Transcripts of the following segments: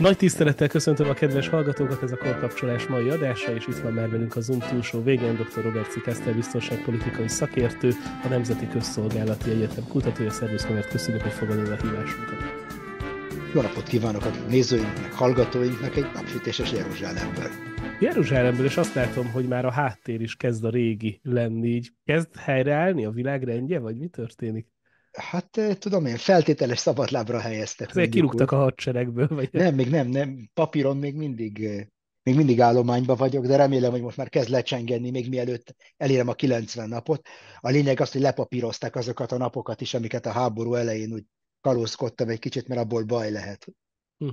Nagy tisztelettel köszöntöm a kedves hallgatókat, ez a korkapcsolás mai adása, és itt van már velünk a Zoom túlsó végén dr. Robert Cikeszter, biztonságpolitikai szakértő, a Nemzeti Közszolgálati Egyetem kutatója. Szervusz, Robert, köszönjük, hogy fogadod a hívásunkat. Jó napot kívánok a nézőinknek, hallgatóinknak egy napsütéses Jeruzsálemből. Jeruzsálemből, és azt látom, hogy már a háttér is kezd a régi lenni, így kezd helyreállni a világrendje, vagy mi történik? Hát eh, tudom én, feltételes szabadlábra helyeztek. Ezért kirúgtak a hadseregből? Vagy... Nem, még nem, nem. Papíron még mindig, eh, még mindig állományban vagyok, de remélem, hogy most már kezd lecsengeni, még mielőtt elérem a 90 napot. A lényeg az, hogy lepapírozták azokat a napokat is, amiket a háború elején úgy kalózkodtam egy kicsit, mert abból baj lehet. Hm.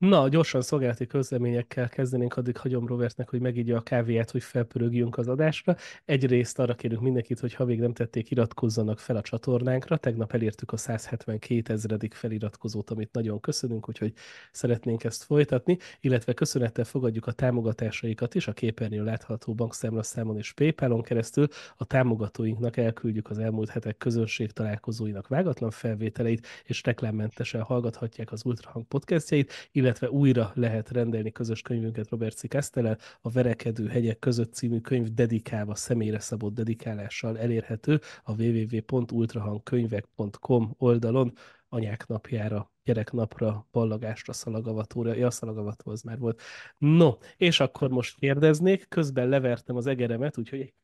Na, gyorsan szolgálati közleményekkel kezdenénk, addig hagyom Robertnek, hogy megígye a kávéját, hogy felpörögjünk az adásra. Egyrészt arra kérünk mindenkit, hogy ha még nem tették, iratkozzanak fel a csatornánkra. Tegnap elértük a 172 ezredik feliratkozót, amit nagyon köszönünk, úgyhogy szeretnénk ezt folytatni, illetve köszönettel fogadjuk a támogatásaikat is a képernyő látható bankszámlaszámon és PayPalon keresztül. A támogatóinknak elküldjük az elmúlt hetek közönség találkozóinak vágatlan felvételeit, és reklámmentesen hallgathatják az Ultrahang podcastjait, illetve újra lehet rendelni közös könyvünket Robert C. Kestelel, a Verekedő hegyek között című könyv dedikálva, személyre szabott dedikálással elérhető a www.ultrahangkönyvek.com oldalon anyák napjára, gyereknapra, ballagásra, szalagavatóra, ja, szalagavató az már volt. No, és akkor most kérdeznék, közben levertem az egeremet, úgyhogy egy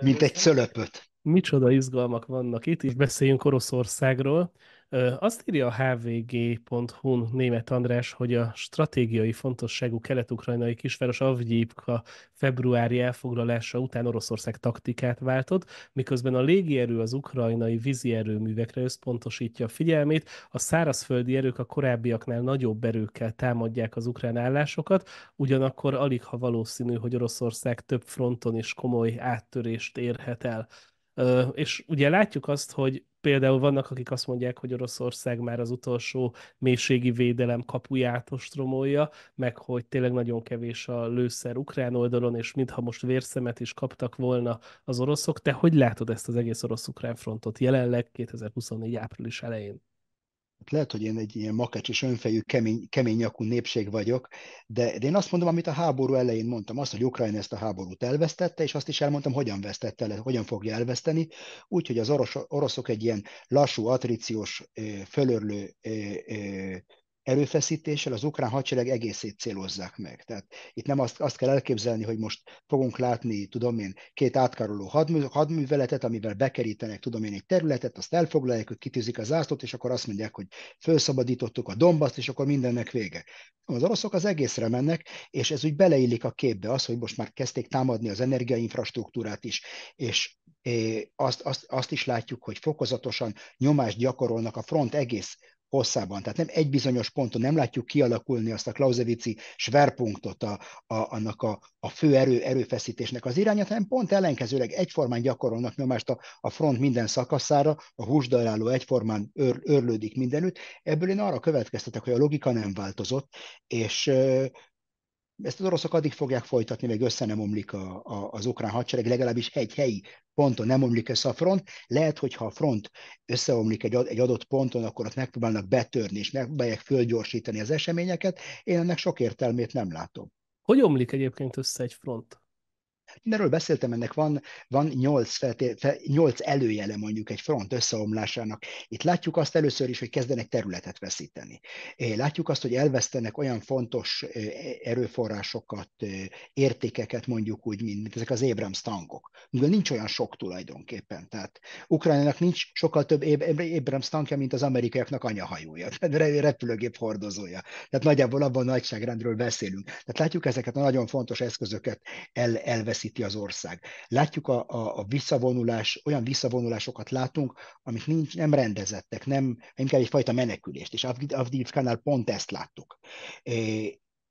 Mint egy szölöpöt. Micsoda izgalmak vannak itt, és beszéljünk Oroszországról. Azt írja a hvg.hu német András, hogy a stratégiai fontosságú kelet-ukrajnai kisváros Avgyipka februári elfoglalása után Oroszország taktikát váltott, miközben a légierő az ukrajnai vízi erőművekre összpontosítja a figyelmét, a szárazföldi erők a korábbiaknál nagyobb erőkkel támadják az ukrán állásokat, ugyanakkor alig ha valószínű, hogy Oroszország több fronton is komoly áttörést érhet el. És ugye látjuk azt, hogy például vannak, akik azt mondják, hogy Oroszország már az utolsó mélységi védelem kapuját ostromolja, meg hogy tényleg nagyon kevés a lőszer ukrán oldalon, és mintha most vérszemet is kaptak volna az oroszok. Te hogy látod ezt az egész orosz-ukrán frontot jelenleg 2024 április elején? lehet, hogy én egy ilyen makacs és önfejű, kemény, kemény nyakú népség vagyok, de, de én azt mondom, amit a háború elején mondtam, azt, hogy Ukrajna ezt a háborút elvesztette, és azt is elmondtam, hogyan vesztette el, hogyan fogja elveszteni, úgyhogy az orosz, oroszok egy ilyen lassú, atriciós, fölörlő erőfeszítéssel az ukrán hadsereg egészét célozzák meg. Tehát itt nem azt, azt kell elképzelni, hogy most fogunk látni, tudom én, két átkaroló hadmű, hadműveletet, amivel bekerítenek, tudom én, egy területet, azt elfoglalják, ők kitűzik a ászlót, és akkor azt mondják, hogy felszabadítottuk a Dombaszt, és akkor mindennek vége. Az oroszok az egészre mennek, és ez úgy beleillik a képbe az, hogy most már kezdték támadni az energiainfrastruktúrát is, és azt, azt, azt is látjuk, hogy fokozatosan nyomást gyakorolnak a front egész hosszában. Tehát nem egy bizonyos ponton nem látjuk kialakulni azt a klauzevici sverpunktot, a, a, annak a, a fő erő, erőfeszítésnek az irányát, hanem pont ellenkezőleg egyformán gyakorolnak nyomást a, a front minden szakaszára, a húsdaláló egyformán ör, örlődik mindenütt. Ebből én arra következtetek, hogy a logika nem változott, és ezt az oroszok addig fogják folytatni, meg össze nem omlik a, a, az ukrán hadsereg, legalábbis egy helyi ponton nem omlik össze a front. Lehet, hogy ha a front összeomlik egy, egy adott ponton, akkor ott megpróbálnak betörni, és megpróbálják fölgyorsítani az eseményeket. Én ennek sok értelmét nem látom. Hogy omlik egyébként össze egy front? Erről beszéltem, ennek van, van 8, felté- fel, 8 előjele mondjuk egy front összeomlásának. Itt látjuk azt először is, hogy kezdenek területet veszíteni. Látjuk azt, hogy elvesztenek olyan fontos erőforrásokat, értékeket mondjuk úgy, mint ezek az Abrams tankok. Mivel nincs olyan sok tulajdonképpen. Tehát Ukrajnának nincs sokkal több Abrams tankja, mint az amerikaiaknak anyahajója, repülőgép hordozója. Tehát nagyjából abban a nagyságrendről beszélünk. Tehát látjuk ezeket a nagyon fontos eszközöket el, elveszíteni veszíti az ország. Látjuk a, a, a visszavonulás, olyan visszavonulásokat látunk, amik nincs, nem rendezettek, nem, inkább egyfajta menekülést, és Avdivkánál pont ezt láttuk.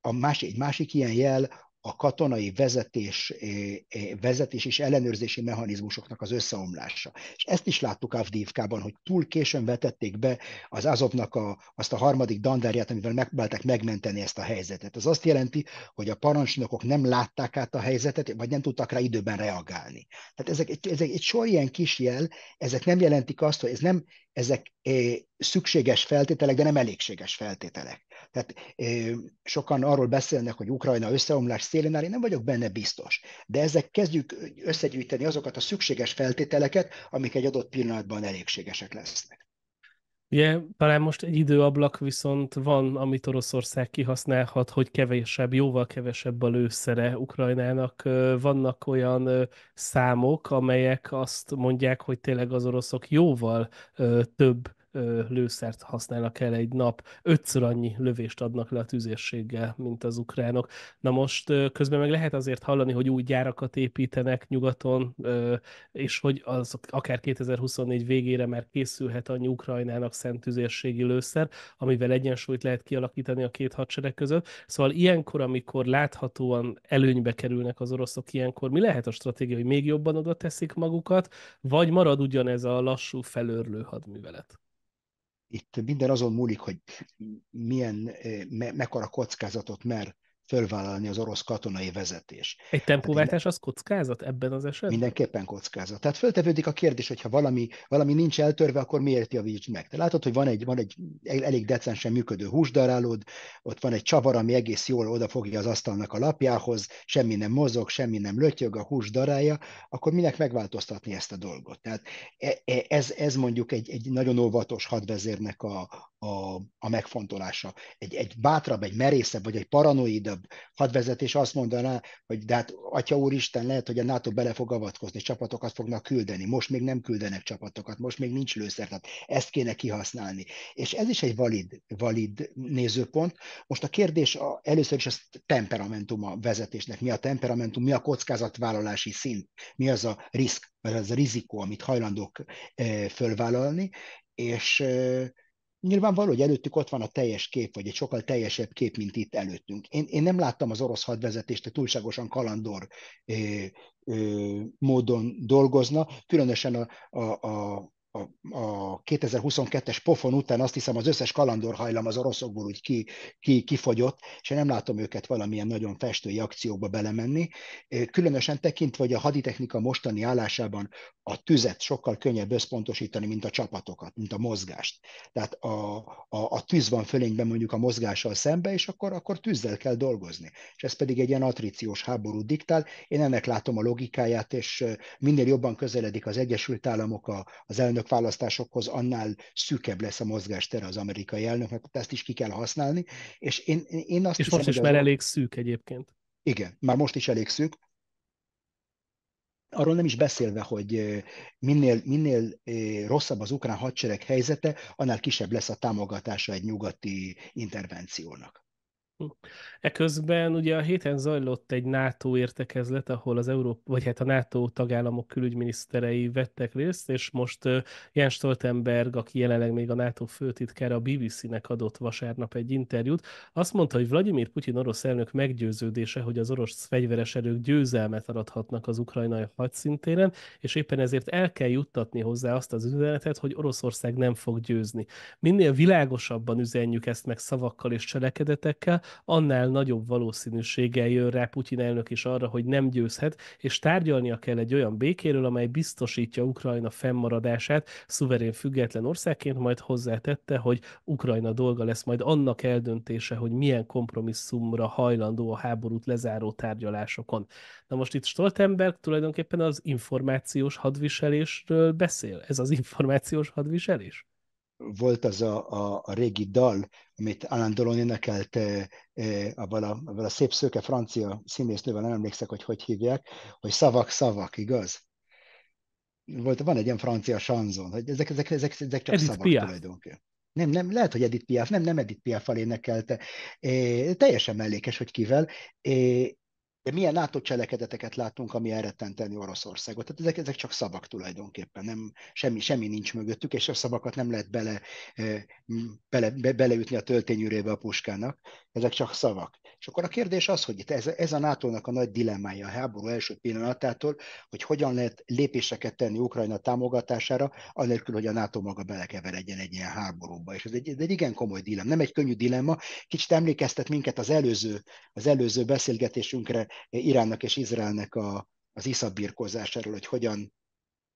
A másik, egy másik ilyen jel a katonai vezetés, vezetés és ellenőrzési mechanizmusoknak az összeomlása. És ezt is láttuk Avdívkában, hogy túl későn vetették be az Azovnak a, azt a harmadik dandárját, amivel megpróbálták megmenteni ezt a helyzetet. Ez azt jelenti, hogy a parancsnokok nem látták át a helyzetet, vagy nem tudtak rá időben reagálni. Tehát ezek, ezek egy sor ilyen kis jel, ezek nem jelentik azt, hogy ez nem ezek szükséges feltételek, de nem elégséges feltételek. Tehát sokan arról beszélnek, hogy Ukrajna összeomlás szélén áll, én nem vagyok benne biztos. De ezek kezdjük összegyűjteni azokat a szükséges feltételeket, amik egy adott pillanatban elégségesek lesznek. Ugye talán most egy időablak viszont van, amit Oroszország kihasználhat, hogy kevesebb, jóval kevesebb a lőszere Ukrajnának. Vannak olyan számok, amelyek azt mondják, hogy tényleg az oroszok jóval több ö, lőszert használnak el egy nap, ötször annyi lövést adnak le a tüzérséggel, mint az ukránok. Na most ö, közben meg lehet azért hallani, hogy új gyárakat építenek nyugaton, ö, és hogy az akár 2024 végére már készülhet annyi Ukrajnának szent tüzérségi lőszer, amivel egyensúlyt lehet kialakítani a két hadsereg között. Szóval ilyenkor, amikor láthatóan előnybe kerülnek az oroszok, ilyenkor mi lehet a stratégia, hogy még jobban oda teszik magukat, vagy marad ugyanez a lassú felőrlő hadművelet? itt minden azon múlik, hogy milyen, eh, me, mekkora kockázatot mer fölvállalni az orosz katonai vezetés. Egy hát tempóváltás az kockázat ebben az esetben? Mindenképpen kockázat. Tehát föltevődik a kérdés, hogyha valami, valami nincs eltörve, akkor miért javítsd meg? Te látod, hogy van egy, van egy elég decensen működő húsdarálód, ott van egy csavar, ami egész jól odafogja az asztalnak a lapjához, semmi nem mozog, semmi nem lötyög, a hús darálja, akkor minek megváltoztatni ezt a dolgot? Tehát e, e, ez, ez mondjuk egy, egy nagyon óvatos hadvezérnek a, a, a megfontolása. Egy, egy bátrabb, egy merészebb, vagy egy paranoidabb hadvezetés azt mondaná, hogy de hát Atya Úristen, lehet, hogy a NATO bele fog avatkozni, csapatokat fognak küldeni, most még nem küldenek csapatokat, most még nincs lőszer, tehát ezt kéne kihasználni. És ez is egy valid, valid nézőpont. Most a kérdés a, először is a temperamentum a vezetésnek. Mi a temperamentum, mi a kockázatvállalási szint, mi az a risk, vagy az a rizikó, amit hajlandók eh, fölvállalni, és eh, Nyilvánvaló, hogy előttük ott van a teljes kép, vagy egy sokkal teljesebb kép, mint itt előttünk. Én, én nem láttam az orosz hadvezetést, de túlságosan kalandor ö, ö, módon dolgozna, különösen a, a, a a, a 2022-es pofon után azt hiszem az összes kalandorhajlam az oroszokból úgy ki, ki, kifogyott, és én nem látom őket valamilyen nagyon festői akciókba belemenni. Különösen tekintve, hogy a haditechnika mostani állásában a tüzet sokkal könnyebb összpontosítani, mint a csapatokat, mint a mozgást. Tehát a, a, a tűz van fölényben mondjuk a mozgással szembe, és akkor, akkor tűzzel kell dolgozni. És ez pedig egy ilyen atriciós háború diktál. Én ennek látom a logikáját, és minél jobban közeledik az Egyesült Államok a, az elnök elnökválasztásokhoz annál szűkebb lesz a mozgástere az amerikai elnöknek, tehát ezt is ki kell használni. És, én, én azt és hiszem, most is már elég szűk egyébként. Igen, már most is elég szűk, arról nem is beszélve, hogy minél, minél rosszabb az ukrán hadsereg helyzete, annál kisebb lesz a támogatása egy nyugati intervenciónak. Eközben ugye a héten zajlott egy NATO értekezlet, ahol az Európa, vagy hát a NATO tagállamok külügyminiszterei vettek részt, és most Jens Stoltenberg, aki jelenleg még a NATO főtitkára a BBC-nek adott vasárnap egy interjút, azt mondta, hogy Vladimir Putyin orosz elnök meggyőződése, hogy az orosz fegyveres erők győzelmet arathatnak az ukrajnai hadszintéren, és éppen ezért el kell juttatni hozzá azt az üzenetet, hogy Oroszország nem fog győzni. Minél világosabban üzenjük ezt meg szavakkal és cselekedetekkel, annál nagyobb valószínűséggel jön rá Putyin elnök is arra, hogy nem győzhet, és tárgyalnia kell egy olyan békéről, amely biztosítja Ukrajna fennmaradását szuverén független országként, majd hozzátette, hogy Ukrajna dolga lesz majd annak eldöntése, hogy milyen kompromisszumra hajlandó a háborút lezáró tárgyalásokon. Na most itt Stoltenberg tulajdonképpen az információs hadviselésről beszél. Ez az információs hadviselés? volt az a, a, a régi dal, amit Alain Delon énekelt e, e, abban, a, abban a szép szőke francia színésznővel, nem emlékszek, hogy hogy hívják, hogy szavak, szavak, igaz? Volt, van egy ilyen francia sanzon, hogy ezek, ezek, ezek, ezek csak Edith szavak Piaf. tulajdonképpen. Nem, nem, lehet, hogy Edith Piaf, nem, nem Edith piaf al énekelte. E, teljesen mellékes, hogy kivel. E, de milyen NATO cselekedeteket látunk, ami elrettenteni Oroszországot. Tehát ezek, ezek csak szavak tulajdonképpen, nem, semmi, semmi nincs mögöttük, és a szavakat nem lehet bele, eh, bele, be, beleütni a töltényűrébe a puskának, ezek csak szavak. És akkor a kérdés az, hogy itt ez, ez a NATO-nak a nagy dilemmája a háború első pillanatától, hogy hogyan lehet lépéseket tenni Ukrajna támogatására, anélkül, hogy a NATO maga belekeveredjen egy ilyen háborúba. És ez egy, ez egy igen komoly dilem, nem egy könnyű dilemma, kicsit emlékeztet minket az előző, az előző beszélgetésünkre Iránnak és Izraelnek a, az iszabbirkózásáról, hogy hogyan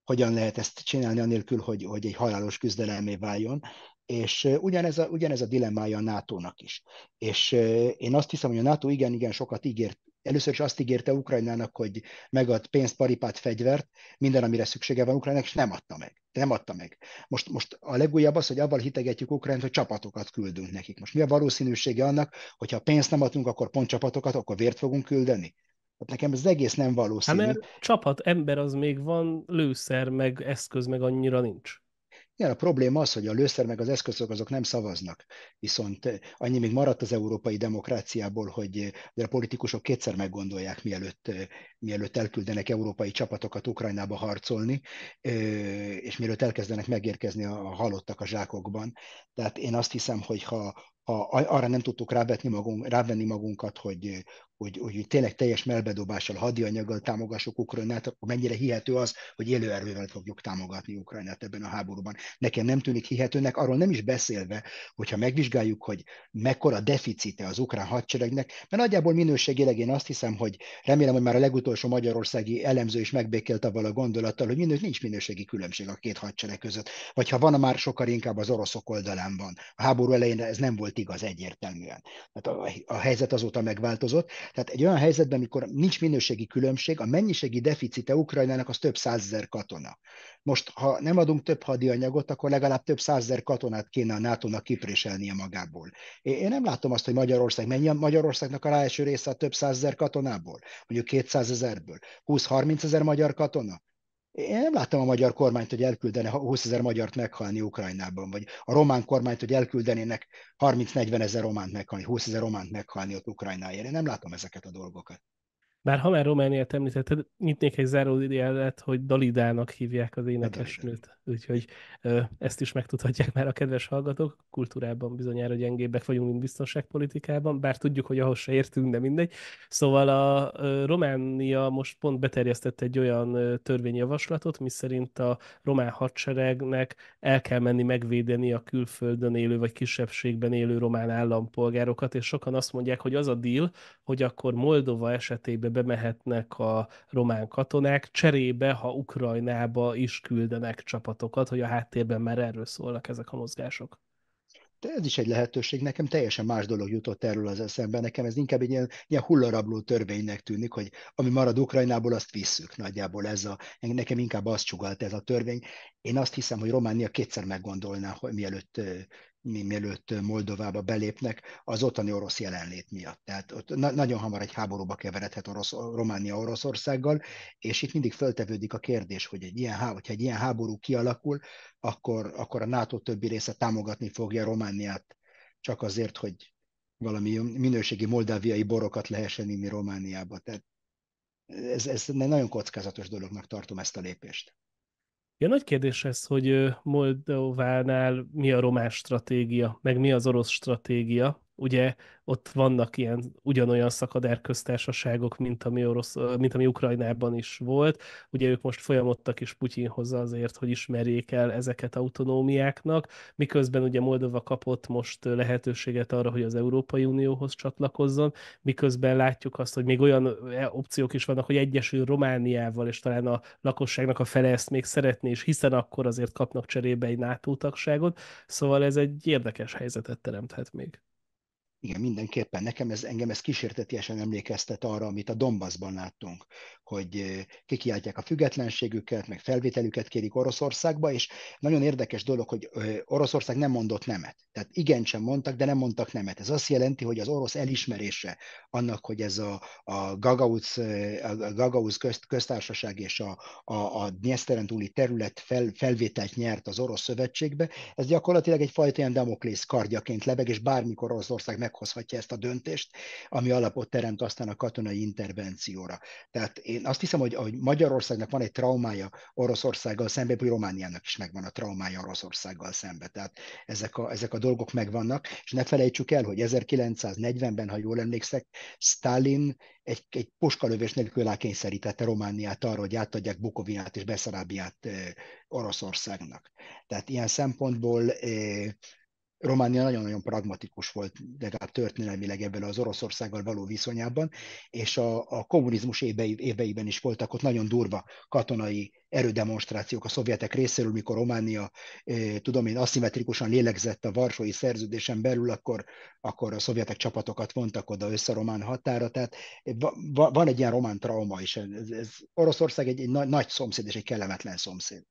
hogyan lehet ezt csinálni, anélkül, hogy, hogy egy halálos küzdelemé váljon. És ugyanez a, ugyanez a dilemmája a NATO-nak is. És én azt hiszem, hogy a NATO igen, igen sokat ígért először is azt ígérte Ukrajnának, hogy megad pénzt, paripát, fegyvert, minden, amire szüksége van Ukrajnának, és nem adta meg. Nem adta meg. Most, most a legújabb az, hogy abban hitegetjük Ukrajnát, hogy csapatokat küldünk nekik. Most mi a valószínűsége annak, hogyha pénzt nem adunk, akkor pont csapatokat, akkor vért fogunk küldeni? Tehát nekem ez egész nem valószínű. Hát mert csapat, ember az még van, lőszer, meg eszköz, meg annyira nincs. Igen, a probléma az, hogy a lőszer meg az eszközök azok nem szavaznak, viszont eh, annyi még maradt az európai demokráciából, hogy eh, a politikusok kétszer meggondolják, mielőtt, eh, mielőtt elküldenek európai csapatokat Ukrajnába harcolni, és mielőtt elkezdenek megérkezni a halottak a zsákokban. Tehát én azt hiszem, hogy ha, a, arra nem tudtuk rávetni magunk, rávenni magunkat, hogy, hogy, hogy tényleg teljes melbedobással, hadianyaggal támogassuk Ukrajnát, akkor mennyire hihető az, hogy élő erővel fogjuk támogatni Ukrajnát ebben a háborúban. Nekem nem tűnik hihetőnek, arról nem is beszélve, hogyha megvizsgáljuk, hogy mekkora deficite az ukrán hadseregnek, mert nagyjából minőségileg én azt hiszem, hogy remélem, hogy már a legutolsó magyarországi elemző is megbékélt avval a gondolattal, hogy minős, nincs minőségi különbség a két hadsereg között. Vagy ha van, már sokkal inkább az oroszok oldalán van. A háború elején ez nem volt volt igaz egyértelműen. Tehát a, a helyzet azóta megváltozott. Tehát egy olyan helyzetben, amikor nincs minőségi különbség, a mennyiségi deficite Ukrajnának az több százezer katona. Most, ha nem adunk több hadianyagot, akkor legalább több százezer katonát kéne a NATO-nak kipréselnie magából. Én nem látom azt, hogy Magyarország mennyi a Magyarországnak a ráeső része a több százezer katonából, mondjuk 200 ezerből. 20-30 ezer magyar katona? Én nem láttam a magyar kormányt, hogy elküldene 20 ezer magyart meghalni Ukrajnában, vagy a román kormányt, hogy elküldenének 30-40 ezer románt meghalni, 20 ezer románt meghalni ott Ukrajnáért. Én nem látom ezeket a dolgokat. Bár ha már Romániát említetted, nyitnék egy záró hogy Dalidának hívják az énekesnőt. Úgyhogy ezt is megtudhatják már a kedves hallgatók. Kultúrában bizonyára gyengébbek vagyunk, mint biztonságpolitikában, bár tudjuk, hogy ahhoz se értünk, de mindegy. Szóval a Románia most pont beterjesztett egy olyan törvényjavaslatot, miszerint a román hadseregnek el kell menni megvédeni a külföldön élő vagy kisebbségben élő román állampolgárokat, és sokan azt mondják, hogy az a deal, hogy akkor Moldova esetében bemehetnek a román katonák, cserébe, ha Ukrajnába is küldenek csapat csapatokat, hogy a háttérben már erről szólnak ezek a mozgások. De ez is egy lehetőség, nekem teljesen más dolog jutott erről az eszembe, nekem ez inkább egy ilyen, ilyen hullarabló törvénynek tűnik, hogy ami marad Ukrajnából, azt visszük nagyjából ez a, nekem inkább azt csugalt ez a törvény. Én azt hiszem, hogy Románia kétszer meggondolná, hogy mielőtt mi mielőtt Moldovába belépnek, az ottani orosz jelenlét miatt. Tehát ott na- nagyon hamar egy háborúba keveredhet orosz, Románia Oroszországgal, és itt mindig föltevődik a kérdés, hogy egy ilyen, hogyha egy ilyen háború kialakul, akkor, akkor a NATO többi része támogatni fogja Romániát csak azért, hogy valami minőségi moldáviai borokat lehessen inni Romániába. Tehát ez, ez nagyon kockázatos dolognak tartom ezt a lépést. Ja, nagy kérdés ez, hogy Moldovánál mi a román stratégia, meg mi az orosz stratégia, ugye ott vannak ilyen ugyanolyan szakadárköztársaságok, mint ami, Orosz, mint ami Ukrajnában is volt. Ugye ők most folyamodtak is Putyinhoz azért, hogy ismerjék el ezeket autonómiáknak, miközben ugye Moldova kapott most lehetőséget arra, hogy az Európai Unióhoz csatlakozzon, miközben látjuk azt, hogy még olyan e, opciók is vannak, hogy egyesül Romániával, és talán a lakosságnak a fele ezt még szeretné, és hiszen akkor azért kapnak cserébe egy NATO tagságot, szóval ez egy érdekes helyzetet teremthet még. Igen, mindenképpen. Nekem ez, engem ez kísértetiesen emlékeztet arra, amit a Donbassban láttunk, hogy eh, kikiáltják a függetlenségüket, meg felvételüket kérik Oroszországba, és nagyon érdekes dolog, hogy eh, Oroszország nem mondott nemet. Tehát igen sem mondtak, de nem mondtak nemet. Ez azt jelenti, hogy az orosz elismerése annak, hogy ez a, a Gagauz, eh, a Gagauz közt, köztársaság és a, a, a Dniesteren túli terület fel, felvételt nyert az orosz szövetségbe, ez gyakorlatilag egyfajta ilyen demoklész kardjaként lebeg, és bármikor Oroszország meg meghozhatja ezt a döntést, ami alapot teremt aztán a katonai intervencióra. Tehát én azt hiszem, hogy, hogy Magyarországnak van egy traumája Oroszországgal szemben, vagy Romániának is megvan a traumája Oroszországgal szemben. Tehát ezek a, ezek a dolgok megvannak, és ne felejtsük el, hogy 1940-ben, ha jól emlékszek, Stalin egy, egy puskalövés nélkül rákényszerítette Romániát arra, hogy átadják Bukovinát és Beszarábiát eh, Oroszországnak. Tehát ilyen szempontból eh, Románia nagyon-nagyon pragmatikus volt, legalább történelmileg ebben az Oroszországgal való viszonyában, és a, a kommunizmus évei, éveiben is voltak ott nagyon durva katonai erődemonstrációk a szovjetek részéről, mikor Románia, eh, tudom én, aszimmetrikusan lélegzett a Varsói szerződésen belül, akkor, akkor a szovjetek csapatokat vontak oda össze a román határa, tehát van egy ilyen román trauma is. Ez, ez Oroszország egy, egy nagy szomszéd és egy kellemetlen szomszéd.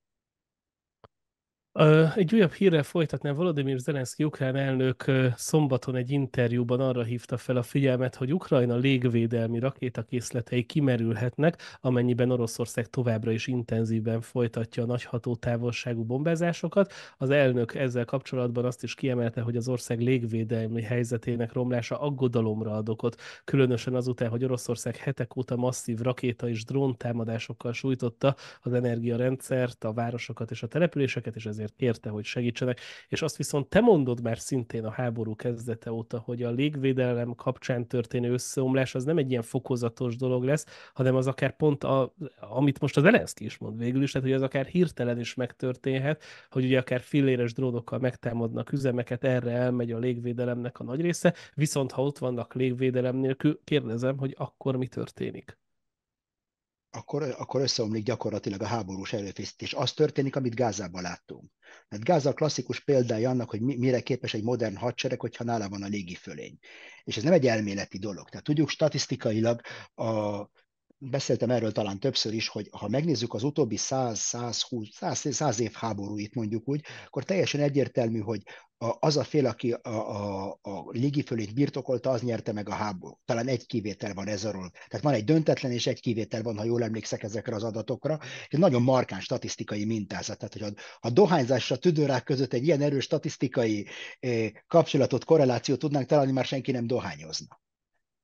Egy újabb hírrel folytatnám, Volodymyr Zelenszky ukrán elnök szombaton egy interjúban arra hívta fel a figyelmet, hogy Ukrajna légvédelmi rakétakészletei kimerülhetnek, amennyiben Oroszország továbbra is intenzíven folytatja a nagy hatótávolságú bombázásokat. Az elnök ezzel kapcsolatban azt is kiemelte, hogy az ország légvédelmi helyzetének romlása aggodalomra ad okot, különösen azután, hogy Oroszország hetek óta masszív rakéta és dróntámadásokkal sújtotta az energiarendszert, a városokat és a településeket, és ezért azért kérte, hogy segítsenek, és azt viszont te mondod már szintén a háború kezdete óta, hogy a légvédelem kapcsán történő összeomlás az nem egy ilyen fokozatos dolog lesz, hanem az akár pont, a, amit most az Elenszki is mond végül is, tehát hogy az akár hirtelen is megtörténhet, hogy ugye akár filléres drónokkal megtámadnak üzemeket, erre elmegy a légvédelemnek a nagy része, viszont ha ott vannak légvédelem nélkül, kérdezem, hogy akkor mi történik? akkor, akkor összeomlik gyakorlatilag a háborús előfészítés. Az történik, amit Gázában láttunk. Mert Gáza a klasszikus példája annak, hogy mire képes egy modern hadsereg, hogyha nála van a légifölény. És ez nem egy elméleti dolog. Tehát tudjuk statisztikailag a beszéltem erről talán többször is, hogy ha megnézzük az utóbbi 100-120-100 év háborúit mondjuk úgy, akkor teljesen egyértelmű, hogy az a fél, aki a, a, a fölét birtokolta, az nyerte meg a háború. Talán egy kivétel van ez arról. Tehát van egy döntetlen és egy kivétel van, ha jól emlékszek ezekre az adatokra. Egy nagyon markáns statisztikai mintázat. Tehát, hogy ha a tüdőrák között egy ilyen erős statisztikai eh, kapcsolatot, korrelációt tudnánk találni, már senki nem dohányozna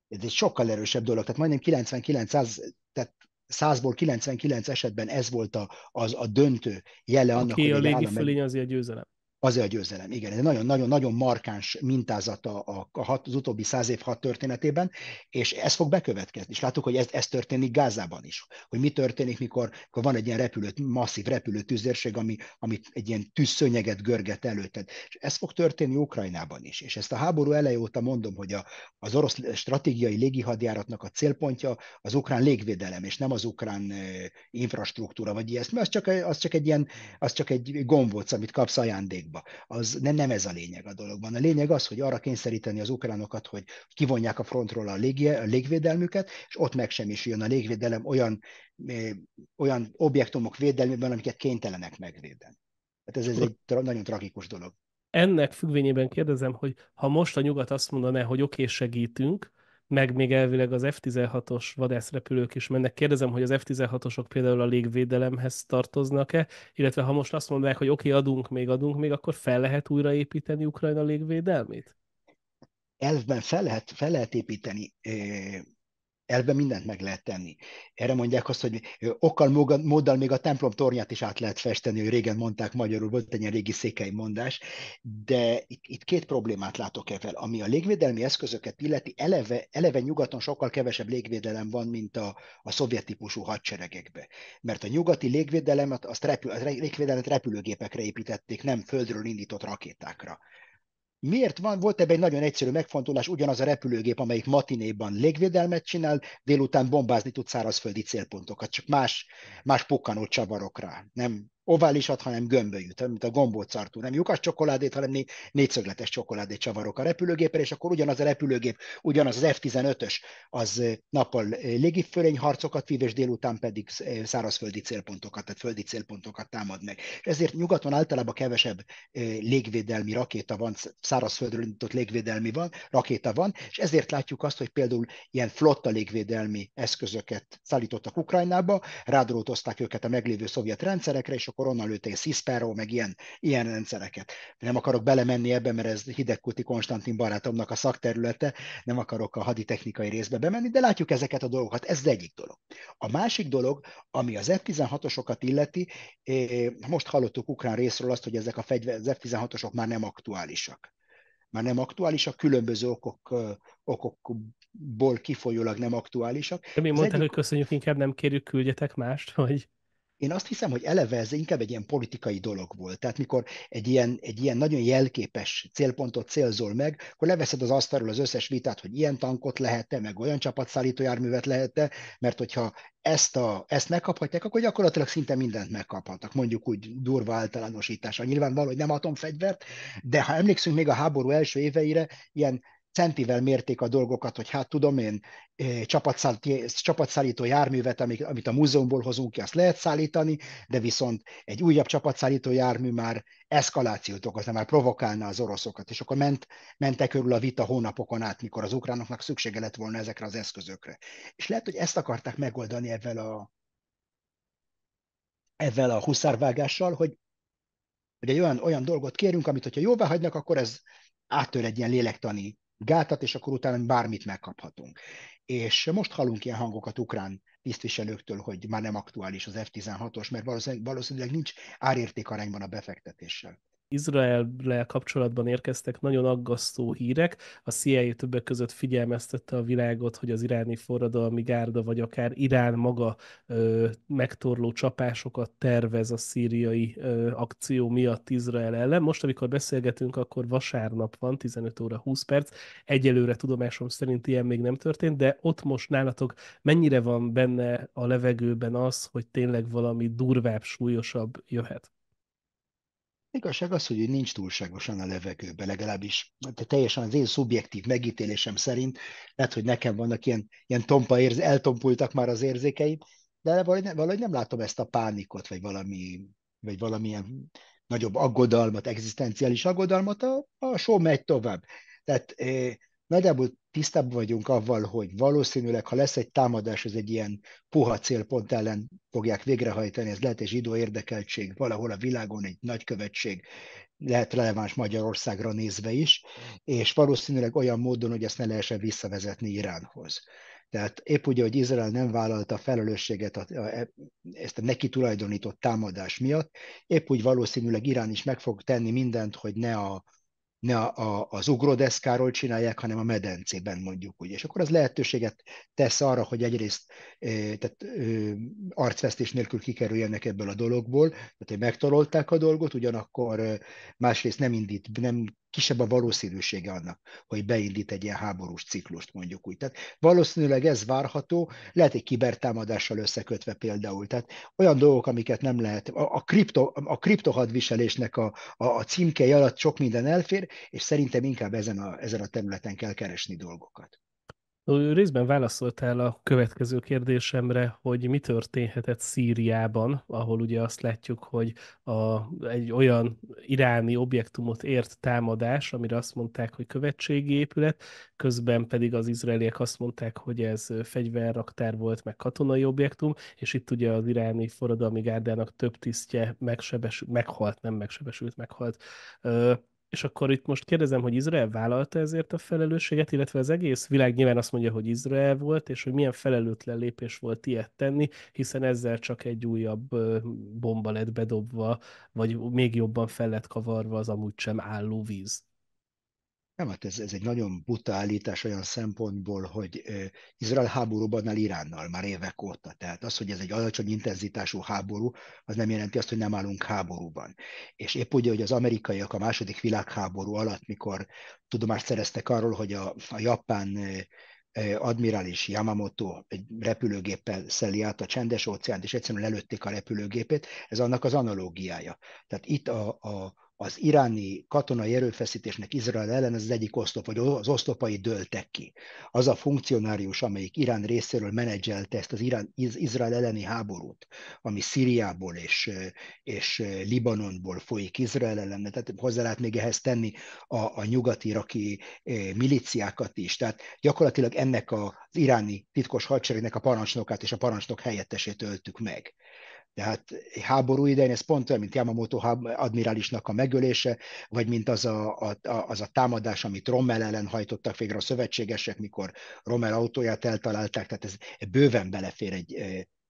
ez egy sokkal erősebb dolog, tehát majdnem 99 100, tehát 100-ból 99 esetben ez volt a, az a döntő jele annak, Aki hogy a légi fölény azért győzelem. Az a győzelem, igen. Ez nagyon-nagyon-nagyon markáns mintázata a, a hat, az utóbbi száz év hat történetében, és ez fog bekövetkezni. És láttuk, hogy ez, ez történik Gázában is. Hogy mi történik, mikor, mikor van egy ilyen repülő, masszív repülő tűzérség, ami, amit egy ilyen tűzszönyeget görget előtted. És ez fog történni Ukrajnában is. És ezt a háború elej óta mondom, hogy a, az orosz stratégiai légihadjáratnak a célpontja az ukrán légvédelem, és nem az ukrán infrastruktúra, vagy ilyesmi. Az csak, az csak egy ilyen, az csak egy gomb gombóc, amit kapsz ajándék játékba. Az nem, nem ez a lényeg a dologban. A lényeg az, hogy arra kényszeríteni az ukránokat, hogy kivonják a frontról a, lég, a légvédelmüket, és ott jön a légvédelem olyan, eh, olyan objektumok védelmében, amiket kénytelenek megvédeni. Hát ez, ez egy tra- nagyon tragikus dolog. Ennek függvényében kérdezem, hogy ha most a nyugat azt mondaná, hogy oké, okay, segítünk, meg még elvileg az F-16-os vadászrepülők is mennek. Kérdezem, hogy az F-16-osok például a légvédelemhez tartoznak-e, illetve ha most azt mondják, hogy oké, okay, adunk még, adunk még, akkor fel lehet újraépíteni Ukrajna légvédelmét? Elvben fel lehet, fel lehet építeni elve mindent meg lehet tenni. Erre mondják azt, hogy okkal, móddal még a templom tornyát is át lehet festeni, hogy régen mondták magyarul, volt egy ilyen régi székely mondás, de itt, itt két problémát látok ezzel. Ami a légvédelmi eszközöket illeti, eleve, eleve nyugaton sokkal kevesebb légvédelem van, mint a, a szovjet típusú hadseregekbe. Mert a nyugati légvédelemet azt repül, a légvédelmet repülőgépekre építették, nem földről indított rakétákra. Miért van? Volt ebben egy nagyon egyszerű megfontolás, ugyanaz a repülőgép, amelyik matinéban légvédelmet csinál, délután bombázni tud szárazföldi célpontokat, csak más, más pokkanó csavarokra. Nem oválisat, hanem gömbölyűt, mint a gombócartú, nem lyukas csokoládét, hanem né- négyszögletes csokoládét csavarok a repülőgépre, és akkor ugyanaz a repülőgép, ugyanaz az F-15-ös, az eh, nappal eh, légifölény harcokat vív, és délután pedig eh, szárazföldi célpontokat, tehát földi célpontokat támad meg. Ezért nyugaton általában kevesebb légvédelmi rakéta van, szárazföldről indított légvédelmi van, rakéta van, és ezért látjuk azt, hogy például ilyen flotta légvédelmi eszközöket szállítottak Ukrajnába, rádrótozták őket a meglévő szovjet rendszerekre, és akkor korona onnan lőtték meg ilyen, ilyen rendszereket. Nem akarok belemenni ebbe, mert ez Hidegkuti Konstantin barátomnak a szakterülete, nem akarok a haditechnikai részbe bemenni, de látjuk ezeket a dolgokat, ez az egyik dolog. A másik dolog, ami az F-16-osokat illeti, most hallottuk ukrán részről azt, hogy ezek a fegyver, az F-16-osok már nem aktuálisak már nem aktuálisak, különböző okok, okokból kifolyólag nem aktuálisak. De mi mondtál, egyik... hogy köszönjük, inkább nem kérjük, küldjetek mást, hogy... Én azt hiszem, hogy eleve ez inkább egy ilyen politikai dolog volt. Tehát mikor egy ilyen, egy ilyen nagyon jelképes célpontot célzol meg, akkor leveszed az asztalról az összes vitát, hogy ilyen tankot lehette, meg olyan csapatszállító járművet lehette, mert hogyha ezt, a, ezt megkaphatják, akkor gyakorlatilag szinte mindent megkaphatnak, mondjuk úgy durva általánosítása. Nyilván hogy nem atomfegyvert, de ha emlékszünk még a háború első éveire, ilyen centivel mérték a dolgokat, hogy hát tudom én, csapatszállító járművet, amit a múzeumból hozunk ki, azt lehet szállítani, de viszont egy újabb csapatszállító jármű már eszkalációt okozna, már provokálna az oroszokat, és akkor ment, mente körül a vita hónapokon át, mikor az ukránoknak szüksége lett volna ezekre az eszközökre. És lehet, hogy ezt akarták megoldani ezzel a, ezzel a huszárvágással, hogy, hogy egy olyan, olyan dolgot kérünk, amit hogyha jóvá hagynak, akkor ez áttör egy ilyen lélektani gátat, és akkor utána bármit megkaphatunk. És most hallunk ilyen hangokat ukrán tisztviselőktől, hogy már nem aktuális az F-16-os, mert valószínűleg, valószínűleg nincs árérték arányban a befektetéssel. Izrael kapcsolatban érkeztek nagyon aggasztó hírek. A CIA többek között figyelmeztette a világot, hogy az iráni forradalmi gárda, vagy akár Irán maga ö, megtorló csapásokat tervez a szíriai ö, akció miatt Izrael ellen. Most, amikor beszélgetünk, akkor vasárnap van, 15 óra 20 perc. Egyelőre tudomásom szerint ilyen még nem történt, de ott most nálatok mennyire van benne a levegőben az, hogy tényleg valami durvább, súlyosabb jöhet? Igazság az, hogy nincs túlságosan a levegőben, legalábbis de hát teljesen az én szubjektív megítélésem szerint, lehet, hogy nekem vannak ilyen, ilyen tompa érz, eltompultak már az érzékeim, de valahogy nem, valahogy nem látom ezt a pánikot, vagy valami, vagy valamilyen nagyobb aggodalmat, egzisztenciális aggodalmat, a, a show megy tovább. Tehát eh, nagyjából tisztában vagyunk avval, hogy valószínűleg, ha lesz egy támadás, ez egy ilyen puha célpont ellen fogják végrehajtani, ez lehet egy zsidó érdekeltség, valahol a világon egy nagykövetség, lehet releváns Magyarországra nézve is, és valószínűleg olyan módon, hogy ezt ne lehessen visszavezetni Iránhoz. Tehát épp úgy, hogy Izrael nem vállalta a felelősséget a, a, e, ezt a neki tulajdonított támadás miatt, épp úgy valószínűleg Irán is meg fog tenni mindent, hogy ne a ne a, a, az ugrodeszkáról csinálják, hanem a medencében mondjuk úgy. És akkor az lehetőséget tesz arra, hogy egyrészt tehát, arcvesztés nélkül kikerüljenek ebből a dologból, tehát hogy megtalolták a dolgot, ugyanakkor másrészt nem indít, nem kisebb a valószínűsége annak, hogy beindít egy ilyen háborús ciklust, mondjuk úgy. Tehát valószínűleg ez várható, lehet egy kibertámadással összekötve például. Tehát olyan dolgok, amiket nem lehet, a, a, kripto, a kriptohadviselésnek a, a, a címkei alatt sok minden elfér, és szerintem inkább ezen a, ezen a területen kell keresni dolgokat. Részben válaszoltál a következő kérdésemre, hogy mi történhetett Szíriában, ahol ugye azt látjuk, hogy a, egy olyan iráni objektumot ért támadás, amire azt mondták, hogy követségi épület, közben pedig az izraeliek azt mondták, hogy ez fegyverraktár volt, meg katonai objektum, és itt ugye az iráni forradalmi gárdának több tisztje megsebesült, meghalt, nem megsebesült, meghalt. És akkor itt most kérdezem, hogy Izrael vállalta ezért a felelősséget, illetve az egész világ nyilván azt mondja, hogy Izrael volt, és hogy milyen felelőtlen lépés volt ilyet tenni, hiszen ezzel csak egy újabb bomba lett bedobva, vagy még jobban fel lett kavarva az amúgy sem álló víz. Nem, hát ez, ez egy nagyon buta állítás olyan szempontból, hogy Izrael háborúban áll Iránnal már évek óta. Tehát az, hogy ez egy alacsony intenzitású háború, az nem jelenti azt, hogy nem állunk háborúban. És épp úgy, hogy az amerikaiak a második világháború alatt, mikor tudomást szereztek arról, hogy a, a japán admirális Yamamoto egy repülőgéppel szeli át a csendes óceánt, és egyszerűen lelőtték a repülőgépét, ez annak az analógiája. Tehát itt a, a az iráni katonai erőfeszítésnek Izrael ellen az egyik osztop vagy az osztopai dőltek ki. Az a funkcionárius, amelyik Irán részéről menedzselte ezt az Irán, Izrael elleni háborút, ami Szíriából és, és Libanonból folyik Izrael ellen, tehát hozzá lehet még ehhez tenni a, a nyugati iraki eh, miliciákat is. Tehát gyakorlatilag ennek az iráni titkos hadseregnek a parancsnokát és a parancsnok helyettesét öltük meg. Tehát háború idején ez pont olyan, mint Yamamoto admirálisnak a megölése, vagy mint az a, a, a, az a támadás, amit Rommel ellen hajtottak végre a szövetségesek, mikor Rommel autóját eltalálták, tehát ez bőven belefér egy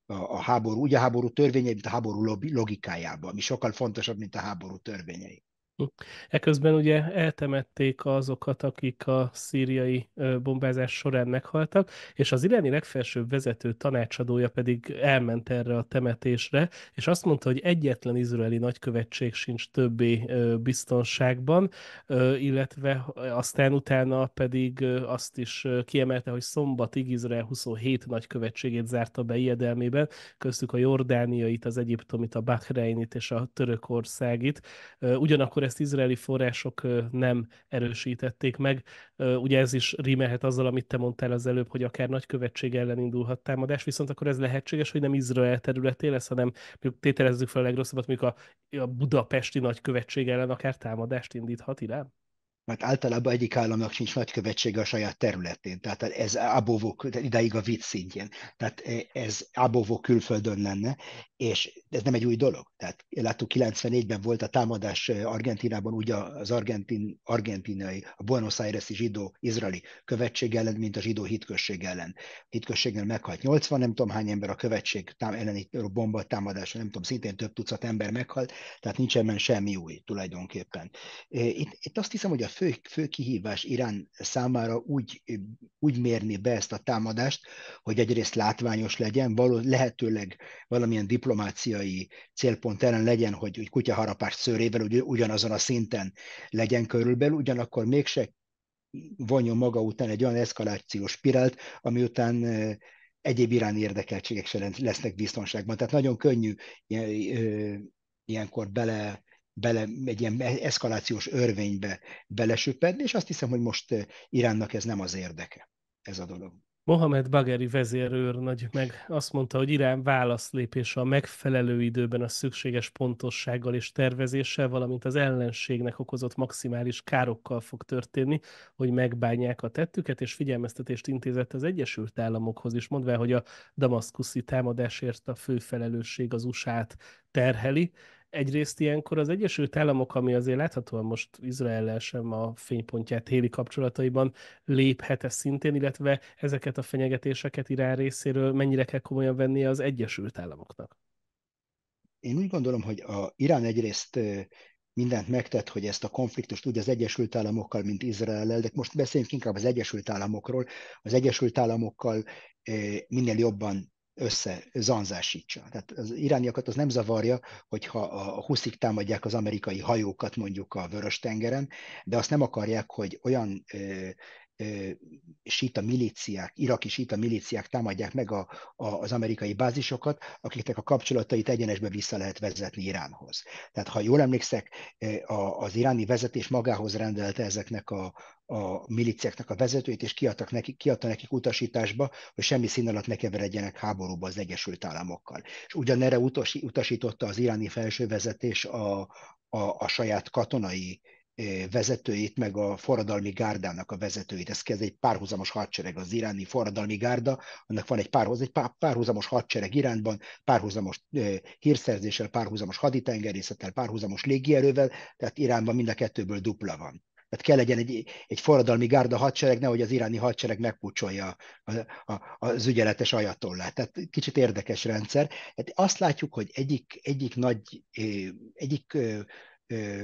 a, a háború, úgy a háború törvényei, mint a háború logikájába, ami sokkal fontosabb, mint a háború törvényei. Hm. Eközben ugye eltemették azokat, akik a szíriai bombázás során meghaltak, és az iráni legfelsőbb vezető tanácsadója pedig elment erre a temetésre, és azt mondta, hogy egyetlen izraeli nagykövetség sincs többé biztonságban, illetve aztán utána pedig azt is kiemelte, hogy szombatig Izrael 27 nagykövetségét zárta be ijedelmében, köztük a jordániait, az egyiptomit, a bahreinit és a törökországit. Ugyanakkor ezt izraeli források nem erősítették meg. Ugye ez is rímelhet azzal, amit te mondtál az előbb, hogy akár nagykövetség ellen indulhat támadás, viszont akkor ez lehetséges, hogy nem Izrael területé lesz, hanem tételezzük fel a legrosszabbat, mondjuk a, a budapesti nagykövetség ellen akár támadást indíthat Irán? mert hát általában egyik államnak sincs nagykövetsége a saját területén, tehát ez abovó, ideig a vicc szintjén, tehát ez abovó külföldön lenne, és de ez nem egy új dolog. Tehát láttuk, 94-ben volt a támadás eh, Argentinában úgy az argentin, argentinai, a Buenos Aires-i zsidó-izraeli követség ellen, mint a zsidó hitkösség ellen. Hitkösségnél meghalt 80, nem tudom hány ember a követség tám, elleni bomba támadása, nem tudom, szintén több tucat ember meghalt, tehát nincs ebben semmi új tulajdonképpen. Eh, itt, itt azt hiszem, hogy a fő, fő kihívás Irán számára úgy, úgy mérni be ezt a támadást, hogy egyrészt látványos legyen, való, lehetőleg valamilyen diplomácia stratégiai célpont ellen legyen, hogy, hogy kutyaharapás szőrével ugy, ugyanazon a szinten legyen körülbelül, ugyanakkor mégse vonjon maga után egy olyan eszkalációs spirált, ami után egyéb iráni érdekeltségek se lesznek biztonságban. Tehát nagyon könnyű ilyenkor bele, bele egy ilyen eszkalációs örvénybe belesüppedni, és azt hiszem, hogy most Iránnak ez nem az érdeke, ez a dolog. Mohamed Bageri vezérőrnagy meg azt mondta, hogy Irán lépése a megfelelő időben a szükséges pontossággal és tervezéssel, valamint az ellenségnek okozott maximális károkkal fog történni, hogy megbánják a tettüket, és figyelmeztetést intézett az Egyesült Államokhoz is, mondvá, hogy a damaszkuszi támadásért a fő felelősség az USA-t terheli, egyrészt ilyenkor az Egyesült Államok, ami azért láthatóan most izrael sem a fénypontját héli kapcsolataiban, léphet-e szintén, illetve ezeket a fenyegetéseket Irán részéről mennyire kell komolyan vennie az Egyesült Államoknak? Én úgy gondolom, hogy a Irán egyrészt mindent megtett, hogy ezt a konfliktust úgy az Egyesült Államokkal, mint Izrael, de most beszéljünk inkább az Egyesült Államokról. Az Egyesült Államokkal minél jobban összezanzásítsa. Tehát az irániakat az nem zavarja, hogyha a huszik támadják az amerikai hajókat mondjuk a Vörös-tengeren, de azt nem akarják, hogy olyan síta milíciák, iraki síta milíciák támadják meg a, a, az amerikai bázisokat, akiknek a kapcsolatait egyenesbe vissza lehet vezetni Iránhoz. Tehát ha jól emlékszek, a, az iráni vezetés magához rendelte ezeknek a, a milíciáknak a vezetőit, és kiadtak neki, kiadta nekik utasításba, hogy semmi szín alatt ne keveredjenek háborúba az Egyesült Államokkal. És ugyanerre utasította az iráni felső vezetés a, a, a saját katonai Eh, vezetőjét, meg a forradalmi gárdának a vezetőjét. Ez kezd egy párhuzamos hadsereg, az iráni forradalmi gárda, annak van egy, párhoz, egy párhuzamos hadsereg Iránban, párhuzamos eh, hírszerzéssel, párhuzamos haditengerészettel, párhuzamos légierővel, tehát Iránban mind a kettőből dupla van. Tehát kell legyen egy, egy forradalmi gárda hadsereg, nehogy az iráni hadsereg megpucsolja a, a, az ügyeletes ajatollát. Tehát kicsit érdekes rendszer. Tehát azt látjuk, hogy egyik, egyik nagy, eh, egyik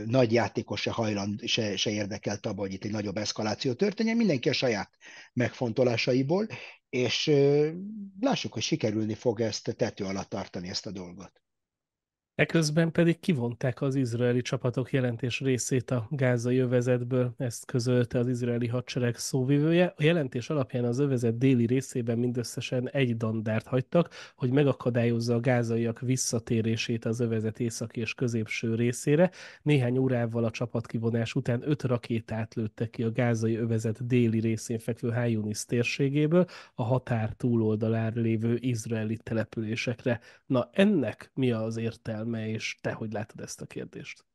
nagy játékos se hajland, se, se érdekelt abba, hogy itt egy nagyobb eszkaláció történjen, mindenki a saját megfontolásaiból, és lássuk, hogy sikerülni fog ezt tető alatt tartani ezt a dolgot. Eközben pedig kivonták az izraeli csapatok jelentés részét a gázai övezetből, ezt közölte az izraeli hadsereg szóvivője. A jelentés alapján az övezet déli részében mindösszesen egy dandárt hagytak, hogy megakadályozza a gázaiak visszatérését az övezet északi és középső részére. Néhány órával a csapatkivonás után öt rakétát lőttek ki a gázai övezet déli részén fekvő Hájunis térségéből a határ túloldalán lévő izraeli településekre. Na ennek mi az értelme? értelme, és te hogy látod ezt a kérdést?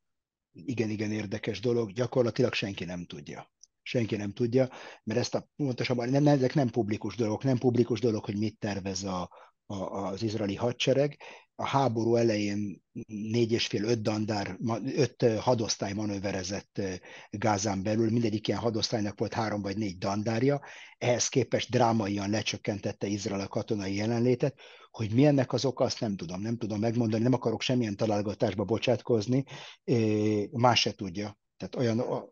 Igen, igen, érdekes dolog. Gyakorlatilag senki nem tudja senki nem tudja, mert ezt a pontosabban, nem, ezek nem publikus dolgok, nem publikus dolog, hogy mit tervez a, a, az izraeli hadsereg. A háború elején négy és fél, öt dandár, öt hadosztály manőverezett Gázán belül, mindegyik ilyen hadosztálynak volt három vagy négy dandárja, ehhez képest drámaian lecsökkentette Izrael a katonai jelenlétet, hogy mi ennek az oka, azt nem tudom, nem tudom megmondani, nem akarok semmilyen találgatásba bocsátkozni, más se tudja. Tehát olyan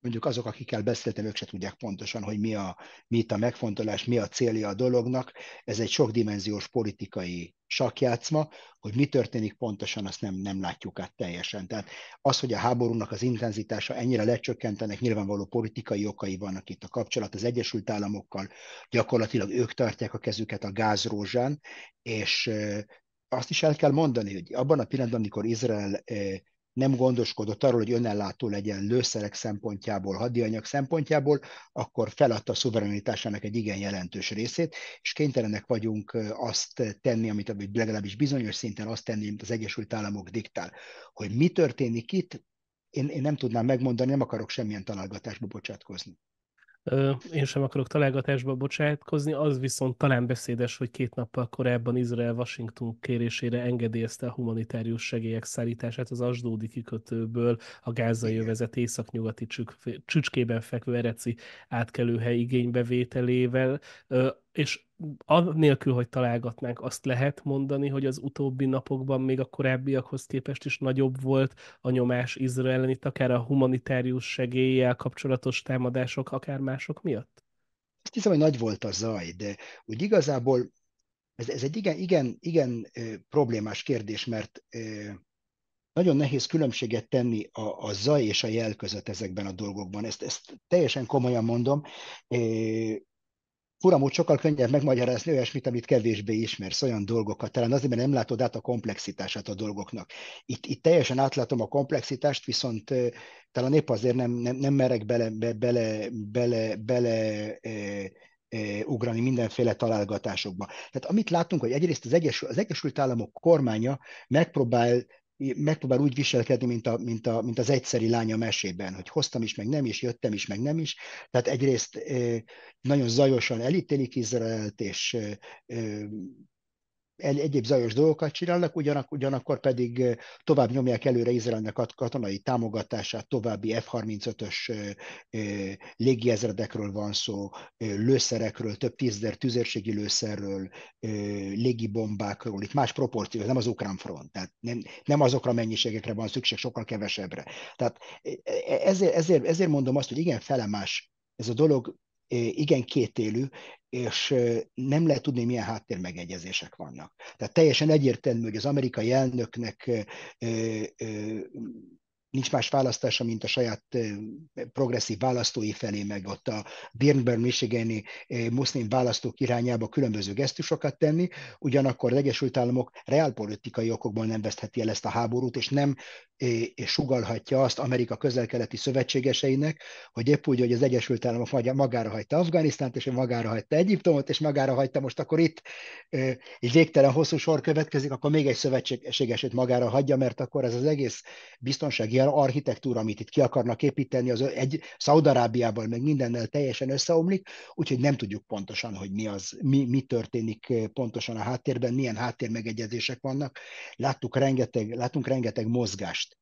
mondjuk azok, akikkel beszéltem, ők se tudják pontosan, hogy mi, a, mi itt a megfontolás, mi a célja a dolognak. Ez egy sokdimenziós politikai sakjátszma, hogy mi történik pontosan, azt nem, nem látjuk át teljesen. Tehát az, hogy a háborúnak az intenzitása ennyire lecsökkentenek, nyilvánvaló politikai okai vannak itt a kapcsolat az Egyesült Államokkal, gyakorlatilag ők tartják a kezüket a gázrózsán, és azt is el kell mondani, hogy abban a pillanatban, amikor Izrael nem gondoskodott arról, hogy önellátó legyen lőszerek szempontjából, hadianyag szempontjából, akkor feladta a szuverenitásának egy igen jelentős részét, és kénytelenek vagyunk azt tenni, amit legalábbis bizonyos szinten azt tenni, amit az Egyesült Államok diktál. Hogy mi történik itt, én, én nem tudnám megmondani, nem akarok semmilyen találgatásba bocsátkozni. Én sem akarok találgatásba bocsátkozni, az viszont talán beszédes, hogy két nappal korábban Izrael Washington kérésére engedélyezte a humanitárius segélyek szállítását az Asdódi kikötőből a gázai övezet északnyugati csücskében fekvő ereci átkelőhely igénybevételével és annélkül, hogy találgatnánk, azt lehet mondani, hogy az utóbbi napokban még a korábbiakhoz képest is nagyobb volt a nyomás Izrael itt akár a humanitárius segéllyel kapcsolatos támadások, akár mások miatt? Azt hiszem, hogy nagy volt a zaj, de úgy igazából ez, ez egy igen, igen, igen problémás kérdés, mert nagyon nehéz különbséget tenni a, a zaj és a jel között ezekben a dolgokban. Ezt, ezt teljesen komolyan mondom furamúgy sokkal könnyebb megmagyarázni olyasmit, amit kevésbé ismersz, olyan dolgokat, talán azért, mert nem látod át a komplexitását a dolgoknak. Itt, itt teljesen átlátom a komplexitást, viszont talán épp azért nem, nem, nem merek bele, be, bele, bele, bele e, e, ugrani mindenféle találgatásokba. Tehát amit látunk, hogy egyrészt az, Egyesül, az Egyesült Államok kormánya megpróbál megpróbál úgy viselkedni, mint, a, mint, a, mint az egyszeri lánya a mesében, hogy hoztam is, meg nem is, jöttem is, meg nem is. Tehát egyrészt nagyon zajosan elítélik Izraelt, és egyéb zajos dolgokat csinálnak, ugyanak, ugyanakkor pedig tovább nyomják előre Izraelnek a katonai támogatását, további F-35-ös légiezredekről van szó, lőszerekről, több tízzer tüzérségi lőszerről, légibombákról, itt más proporció, nem az ukrán front, tehát nem, nem azokra a mennyiségekre van szükség, sokkal kevesebbre. Tehát e, e, ezért, ezért, ezért mondom azt, hogy igen, felemás ez a dolog igen kétélű, és nem lehet tudni, milyen háttérmegegyezések vannak. Tehát teljesen egyértelmű, hogy az amerikai elnöknek nincs más választása, mint a saját progresszív választói felé, meg ott a Birnberg Michigani muszlim választók irányába különböző gesztusokat tenni, ugyanakkor az Egyesült Államok reálpolitikai okokból nem vesztheti el ezt a háborút, és nem sugalhatja azt Amerika közelkeleti szövetségeseinek, hogy épp úgy, hogy az Egyesült Államok magára hagyta Afganisztánt, és magára hagyta Egyiptomot, és magára hagyta most akkor itt egy végtelen hosszú sor következik, akkor még egy szövetségeset magára hagyja, mert akkor ez az egész biztonsági modern architektúra, amit itt ki akarnak építeni, az egy Szaudarábiával meg mindennel teljesen összeomlik, úgyhogy nem tudjuk pontosan, hogy mi, az, mi, mi történik eh, pontosan a háttérben, milyen háttérmegegyezések vannak. Láttuk rengeteg, látunk rengeteg mozgást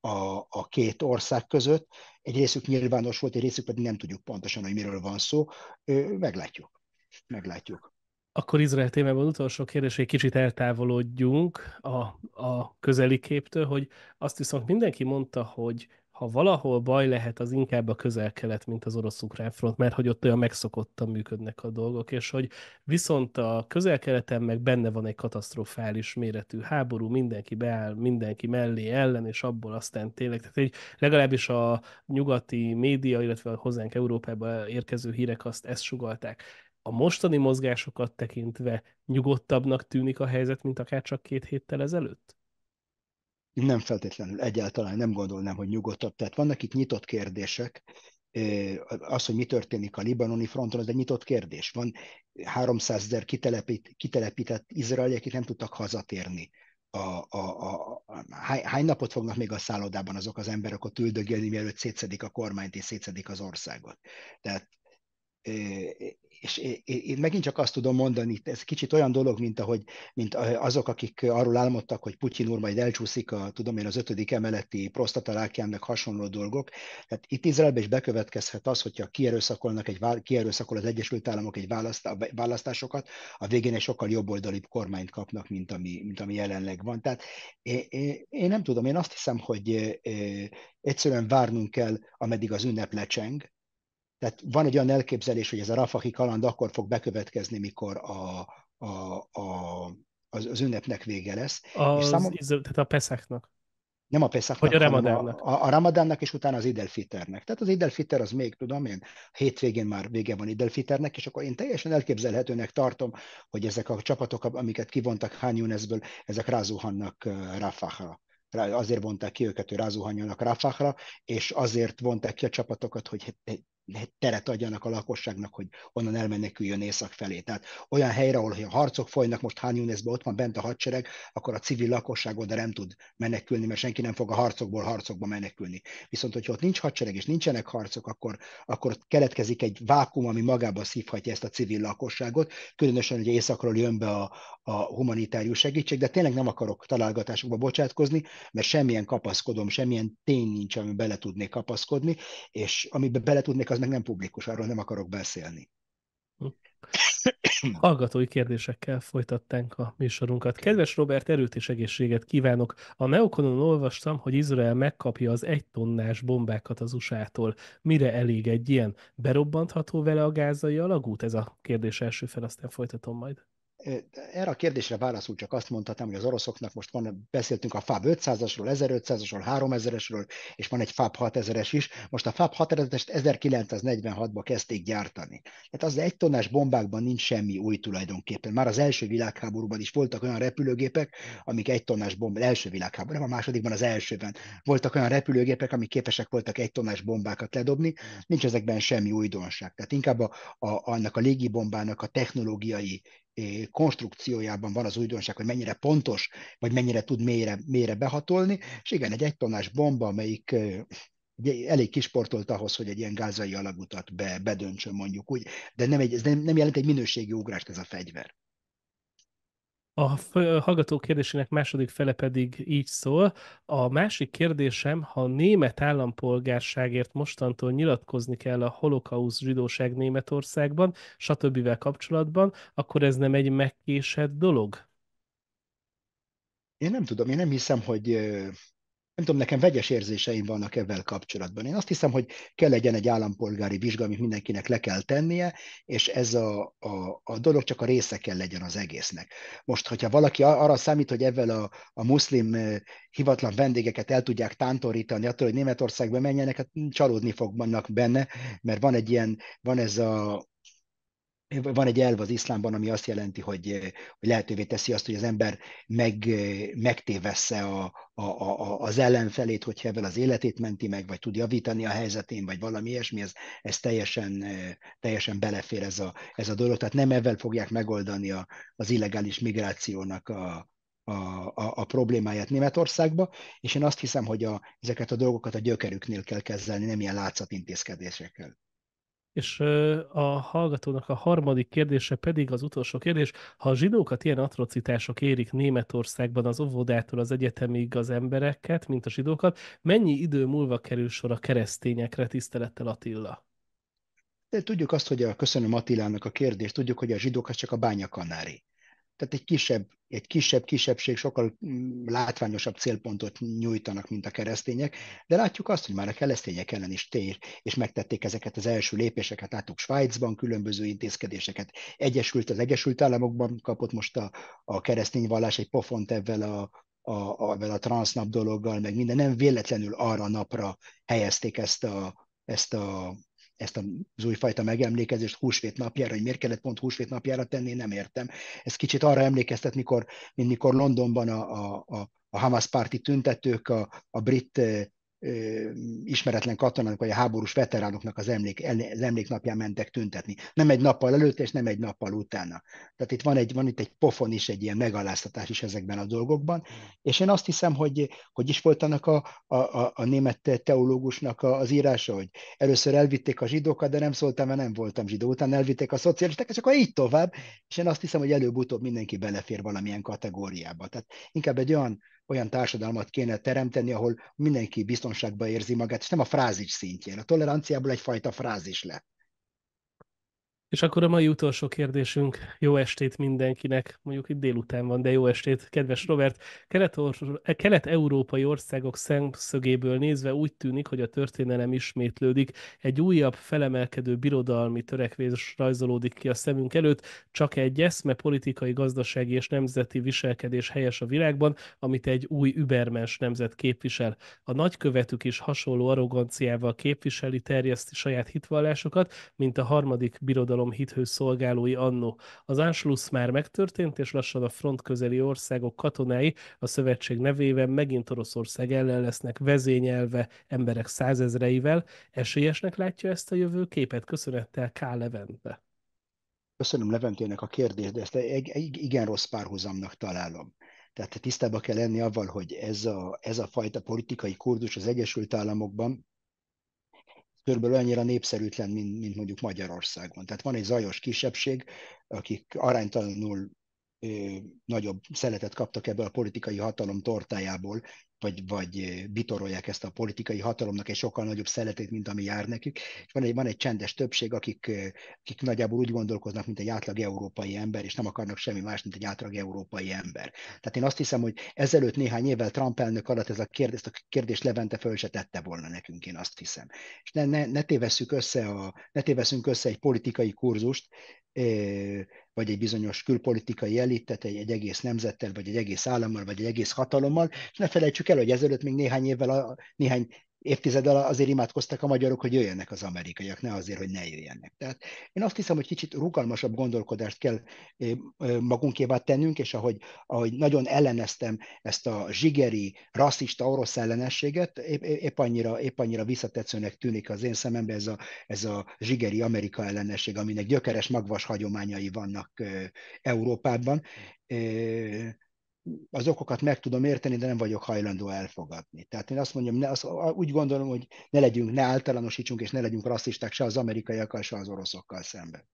a, a két ország között. Egy részük nyilvános volt, egy részük pedig nem tudjuk pontosan, hogy miről van szó. Meglátjuk. Meglátjuk. Akkor Izrael témában az utolsó kérdés, hogy egy kicsit eltávolodjunk a, a közeli képtől, hogy azt viszont mindenki mondta, hogy ha valahol baj lehet, az inkább a közel-kelet, mint az orosz-ukrán front, mert hogy ott olyan megszokottan működnek a dolgok, és hogy viszont a közel-keleten meg benne van egy katasztrofális méretű háború, mindenki beáll, mindenki mellé ellen, és abból aztán tényleg, tehát egy, legalábbis a nyugati média, illetve a hozzánk Európába érkező hírek azt ezt sugalták a mostani mozgásokat tekintve nyugodtabbnak tűnik a helyzet, mint akár csak két héttel ezelőtt? Nem feltétlenül, egyáltalán nem gondolnám, hogy nyugodtabb. Tehát vannak itt nyitott kérdések, az, hogy mi történik a libanoni fronton, az egy nyitott kérdés. Van 300 ezer kitelepít, kitelepített izraeli, akik nem tudtak hazatérni. A, a, a, a, hány, hány napot fognak még a szállodában azok az emberek ott üldögélni, mielőtt szétszedik a kormányt és szétszedik az országot? Tehát és én megint csak azt tudom mondani, ez kicsit olyan dolog, mint, ahogy, mint azok, akik arról álmodtak, hogy Putyin úr majd elcsúszik a, tudom én, az ötödik emeleti prosztatarákjának hasonló dolgok. Tehát itt Izraelben is bekövetkezhet az, hogyha kierőszakolnak egy, kierőszakol az Egyesült Államok egy választásokat, a végén egy sokkal jobboldalibb kormányt kapnak, mint ami, mint ami jelenleg van. Tehát én, én nem tudom, én azt hiszem, hogy egyszerűen várnunk kell, ameddig az ünnep lecseng, tehát van egy olyan elképzelés, hogy ez a Rafahi kaland akkor fog bekövetkezni, mikor a, a, a, az, az ünnepnek vége lesz. A, és számom... tehát a Peszeknak. Nem a Peszeknak, hogy a Ramadánnak. A, a, Ramadánnak, és utána az Idelfiternek. Tehát az Idelfiter az még, tudom én, hétvégén már vége van Idelfiternek, és akkor én teljesen elképzelhetőnek tartom, hogy ezek a csapatok, amiket kivontak Hányúnezből, ezek rázuhannak Rafahra azért vonták ki őket, hogy rázuhanjanak Rafahra, és azért vonták ki a csapatokat, hogy teret adjanak a lakosságnak, hogy onnan elmeneküljön észak felé. Tehát olyan helyre, ahol a harcok folynak, most Hán Yunesben ott van bent a hadsereg, akkor a civil lakosság oda nem tud menekülni, mert senki nem fog a harcokból harcokba menekülni. Viszont, hogyha ott nincs hadsereg és nincsenek harcok, akkor, akkor keletkezik egy vákum, ami magába szívhatja ezt a civil lakosságot, különösen, hogy északról jön be a, a humanitárius segítség, de tényleg nem akarok találgatásokba bocsátkozni, mert semmilyen kapaszkodom, semmilyen tény nincs, amiben bele tudnék kapaszkodni, és amiben bele tudnék, az az meg nem publikus, arról nem akarok beszélni. Hallgatói kérdésekkel folytatták a műsorunkat. Kedves Robert, erőt és egészséget kívánok! A Neokonon olvastam, hogy Izrael megkapja az egy tonnás bombákat az USA-tól. Mire elég egy ilyen? Berobbantható vele a gázai alagút? Ez a kérdés első fel, aztán folytatom majd erre a kérdésre válaszul csak azt mondhatnám, hogy az oroszoknak most van, beszéltünk a FAB 500-asról, 1500-asról, 3000-esről, és van egy FAB 6000-es is. Most a FAB 6000-est 1946-ban kezdték gyártani. Tehát az egy tonnás bombákban nincs semmi új tulajdonképpen. Már az első világháborúban is voltak olyan repülőgépek, amik egy tonnás bombák, első világháború, nem a másodikban, az elsőben. Voltak olyan repülőgépek, amik képesek voltak egy tonnás bombákat ledobni, nincs ezekben semmi újdonság. Tehát inkább a, a, annak a légibombának a technológiai konstrukciójában van az újdonság, hogy mennyire pontos, vagy mennyire tud mélyre, mélyre behatolni, és igen, egy egytonás bomba, amelyik ugye elég kisportolt ahhoz, hogy egy ilyen gázai alagutat be, bedöntsön mondjuk úgy, de nem, egy, ez nem, nem jelent egy minőségi ugrást ez a fegyver. A hallgató kérdésének második fele pedig így szól. A másik kérdésem, ha német állampolgárságért mostantól nyilatkozni kell a holokausz zsidóság Németországban, stb. kapcsolatban, akkor ez nem egy megkésett dolog? Én nem tudom, én nem hiszem, hogy nem tudom, nekem vegyes érzéseim vannak ebben kapcsolatban. Én azt hiszem, hogy kell legyen egy állampolgári vizsga, amit mindenkinek le kell tennie, és ez a, a, a dolog csak a része kell legyen az egésznek. Most, hogyha valaki arra számít, hogy ebben a, a muszlim hivatlan vendégeket el tudják tántorítani attól, hogy Németországba menjenek, hát csalódni fognak benne, mert van egy ilyen, van ez a van egy elv az iszlámban, ami azt jelenti, hogy, eh, hogy lehetővé teszi azt, hogy az ember meg, eh, megtévessze a, a, a, az ellenfelét, hogyha ebből az életét menti meg, vagy tud javítani a helyzetén, vagy valami ilyesmi, ez, ez teljesen, eh, teljesen belefér ez a, ez a dolog. Tehát nem ebben fogják megoldani a, az illegális migrációnak a, a, a, a problémáját Németországba, és én azt hiszem, hogy a, ezeket a dolgokat a gyökerüknél kell kezelni, nem ilyen látszatintézkedésekkel. És a hallgatónak a harmadik kérdése pedig az utolsó kérdés. Ha a zsidókat ilyen atrocitások érik Németországban az óvodától az egyetemig az embereket, mint a zsidókat, mennyi idő múlva kerül sor a keresztényekre tisztelettel Attila? De tudjuk azt, hogy a, köszönöm Attilának a kérdést, tudjuk, hogy a zsidók az csak a bányakanári tehát egy kisebb, egy kisebb kisebbség sokkal mm, látványosabb célpontot nyújtanak, mint a keresztények, de látjuk azt, hogy már a keresztények ellen is tér, és megtették ezeket az első lépéseket, láttuk Svájcban különböző intézkedéseket, Egyesült az Egyesült Államokban kapott most a, a keresztény vallás egy pofont ebben a a, a, a transznap dologgal, meg minden, nem véletlenül arra a napra helyezték ezt a, ezt a ezt az újfajta megemlékezést húsvét napjára, hogy miért kellett pont húsvét napjára tenni, nem értem. Ez kicsit arra emlékeztet, mikor, mint mikor Londonban a, a, a, a Hamas párti tüntetők a, a brit eh, ismeretlen katonának vagy a háborús veteránoknak az, emlék, az emléknapján mentek tüntetni. Nem egy nappal előtte, és nem egy nappal utána. Tehát itt van, egy, van itt egy pofon is, egy ilyen megaláztatás is ezekben a dolgokban, és én azt hiszem, hogy hogy is volt annak a, a, a, a német teológusnak az írása, hogy először elvitték a zsidókat, de nem szóltam, mert nem voltam zsidó, utána elvitték a szocialisták, és akkor így tovább, és én azt hiszem, hogy előbb-utóbb mindenki belefér valamilyen kategóriába. Tehát inkább egy olyan olyan társadalmat kéne teremteni, ahol mindenki biztonságban érzi magát, és nem a frázis szintjén. A toleranciából egyfajta frázis lett. És akkor a mai utolsó kérdésünk. Jó estét mindenkinek, mondjuk itt délután van, de jó estét, kedves Robert. Eh, kelet-európai országok szemszögéből nézve úgy tűnik, hogy a történelem ismétlődik. Egy újabb felemelkedő birodalmi törekvés rajzolódik ki a szemünk előtt, csak egy eszme politikai, gazdasági és nemzeti viselkedés helyes a világban, amit egy új übermens nemzet képvisel. A nagykövetük is hasonló arroganciával képviseli, terjeszti saját hitvallásokat, mint a harmadik birodalom birodalom hithős szolgálói annó. Az Anschluss már megtörtént, és lassan a front közeli országok katonái a szövetség nevében megint Oroszország ellen lesznek vezényelve emberek százezreivel. Esélyesnek látja ezt a képet Köszönettel K. Levente. Köszönöm Leventének a kérdést, de ezt egy, egy igen rossz párhuzamnak találom. Tehát tisztában kell lenni avval, hogy ez a, ez a fajta politikai kurdus az Egyesült Államokban körülbelül annyira népszerűtlen, mint, mint mondjuk Magyarországon. Tehát van egy zajos kisebbség, akik aránytalanul ö, nagyobb szeletet kaptak ebből a politikai hatalom tortájából, vagy, vagy bitorolják ezt a politikai hatalomnak egy sokkal nagyobb szeletét, mint ami jár nekik. És van egy, van egy csendes többség, akik, akik nagyjából úgy gondolkoznak, mint egy átlag európai ember, és nem akarnak semmi más, mint egy átlag európai ember. Tehát én azt hiszem, hogy ezelőtt néhány évvel Trump elnök alatt ez a kérdés, a kérdés Levente föl se tette volna nekünk, én azt hiszem. És ne, ne, ne tévesszük össze a, ne téveszünk össze egy politikai kurzust, vagy egy bizonyos külpolitikai elitet, egy, egy egész nemzettel, vagy egy egész állammal, vagy egy egész hatalommal, és ne felejtsük el, hogy ezelőtt még néhány évvel, a, néhány évtizeddel azért imádkoztak a magyarok, hogy jöjjenek az amerikaiak, ne azért, hogy ne jöjjenek. Tehát én azt hiszem, hogy kicsit rugalmasabb gondolkodást kell magunkévá tennünk, és ahogy, ahogy nagyon elleneztem ezt a zsigeri, rasszista orosz ellenességet, épp, épp, annyira, épp annyira visszatetszőnek tűnik az én szemembe ez a, ez a zsigeri Amerika ellenesség, aminek gyökeres magvas hagyományai vannak Európában hm az okokat meg tudom érteni, de nem vagyok hajlandó elfogadni. Tehát én azt mondom, ne, azt, úgy gondolom, hogy ne legyünk, ne általánosítsunk, és ne legyünk rasszisták se az amerikaiakkal, se az oroszokkal szemben.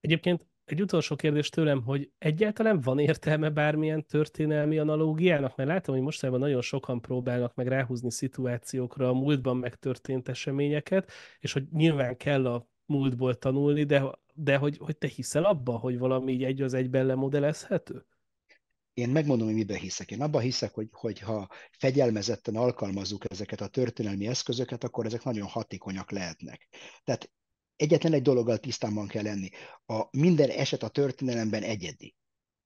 Egyébként egy utolsó kérdés tőlem, hogy egyáltalán van értelme bármilyen történelmi analógiának? Mert látom, hogy mostanában nagyon sokan próbálnak meg ráhúzni szituációkra a múltban megtörtént eseményeket, és hogy nyilván kell a múltból tanulni, de, de hogy, hogy te hiszel abba, hogy valami így egy az egyben lemodelezhető? én megmondom, hogy miben hiszek. Én abban hiszek, hogy, hogy ha fegyelmezetten alkalmazzuk ezeket a történelmi eszközöket, akkor ezek nagyon hatékonyak lehetnek. Tehát egyetlen egy dologgal tisztában kell lenni. A minden eset a történelemben egyedi.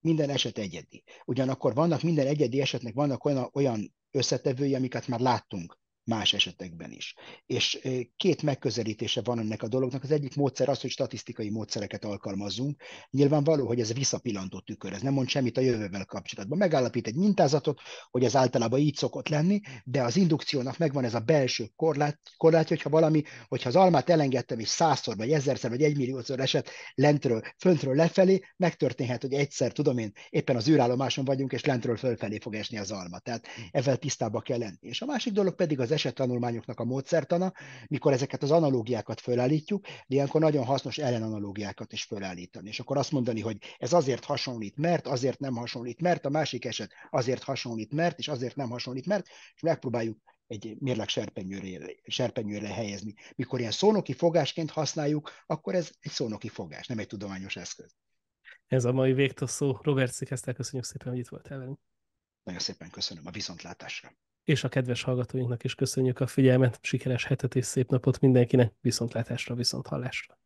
Minden eset egyedi. Ugyanakkor vannak minden egyedi esetnek vannak olyan, olyan összetevői, amiket már láttunk más esetekben is. És két megközelítése van ennek a dolognak. Az egyik módszer az, hogy statisztikai módszereket alkalmazzunk. Nyilvánvaló, hogy ez visszapillantó tükör, ez nem mond semmit a jövővel kapcsolatban. Megállapít egy mintázatot, hogy ez általában így szokott lenni, de az indukciónak megvan ez a belső korlát, korlát hogyha valami, hogyha az almát elengedtem, és százszor, vagy ezerszer, vagy egymilliószor esett lentről, föntről lefelé, megtörténhet, hogy egyszer, tudom én, éppen az űrállomáson vagyunk, és lentről fölfelé fog esni az alma. Tehát hmm. ezzel tisztába kell lenni. És a másik dolog pedig az esettanulmányoknak a módszertana, mikor ezeket az analógiákat fölállítjuk, de ilyenkor nagyon hasznos ellenanalógiákat is fölállítani. És akkor azt mondani, hogy ez azért hasonlít, mert azért nem hasonlít, mert a másik eset azért hasonlít, mert, és azért nem hasonlít, mert, és megpróbáljuk egy mérleg serpenyőre, serpenyőre helyezni. Mikor ilyen szónoki fogásként használjuk, akkor ez egy szónoki fogás, nem egy tudományos eszköz. Ez a mai végtől szó. Robert Szikesztel, köszönjük szépen, hogy itt voltál velünk. Nagyon szépen köszönöm a viszontlátásra és a kedves hallgatóinknak is köszönjük a figyelmet, sikeres hetet és szép napot mindenkinek, viszontlátásra, viszonthallásra.